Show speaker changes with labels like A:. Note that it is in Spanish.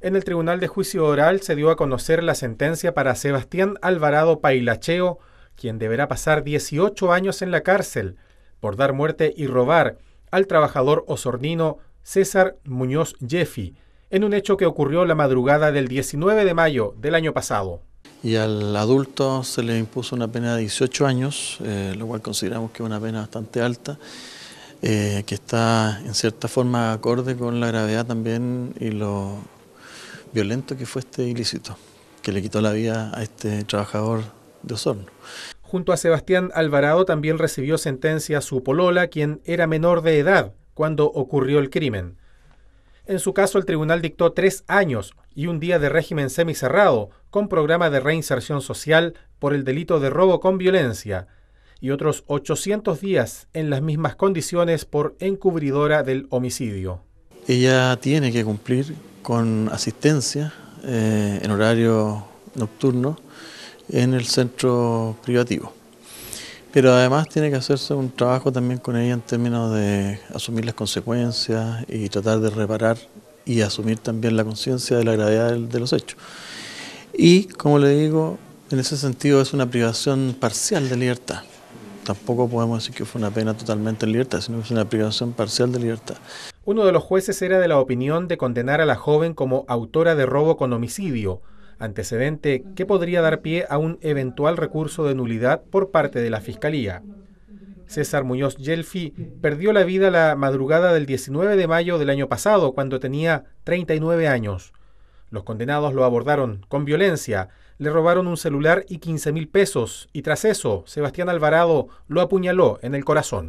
A: En el Tribunal de Juicio Oral se dio a conocer la sentencia para Sebastián Alvarado Pailacheo, quien deberá pasar 18 años en la cárcel por dar muerte y robar al trabajador osornino César Muñoz Jeffy, en un hecho que ocurrió la madrugada del 19 de mayo del año pasado.
B: Y al adulto se le impuso una pena de 18 años, eh, lo cual consideramos que es una pena bastante alta, eh, que está en cierta forma acorde con la gravedad también y lo violento que fue este ilícito, que le quitó la vida a este trabajador de Osorno.
A: Junto a Sebastián Alvarado también recibió sentencia su polola, quien era menor de edad cuando ocurrió el crimen. En su caso, el tribunal dictó tres años y un día de régimen semicerrado, con programa de reinserción social por el delito de robo con violencia, y otros 800 días en las mismas condiciones por encubridora del homicidio.
B: Ella tiene que cumplir con asistencia eh, en horario nocturno en el centro privativo. Pero además tiene que hacerse un trabajo también con ella en términos de asumir las consecuencias y tratar de reparar y asumir también la conciencia de la gravedad de los hechos. Y, como le digo, en ese sentido es una privación parcial de libertad. Tampoco podemos decir que fue una pena totalmente en libertad, sino que es una privación parcial de libertad.
A: Uno de los jueces era de la opinión de condenar a la joven como autora de robo con homicidio, antecedente que podría dar pie a un eventual recurso de nulidad por parte de la Fiscalía. César Muñoz Yelfi perdió la vida la madrugada del 19 de mayo del año pasado, cuando tenía 39 años. Los condenados lo abordaron con violencia, le robaron un celular y 15 mil pesos, y tras eso, Sebastián Alvarado lo apuñaló en el corazón.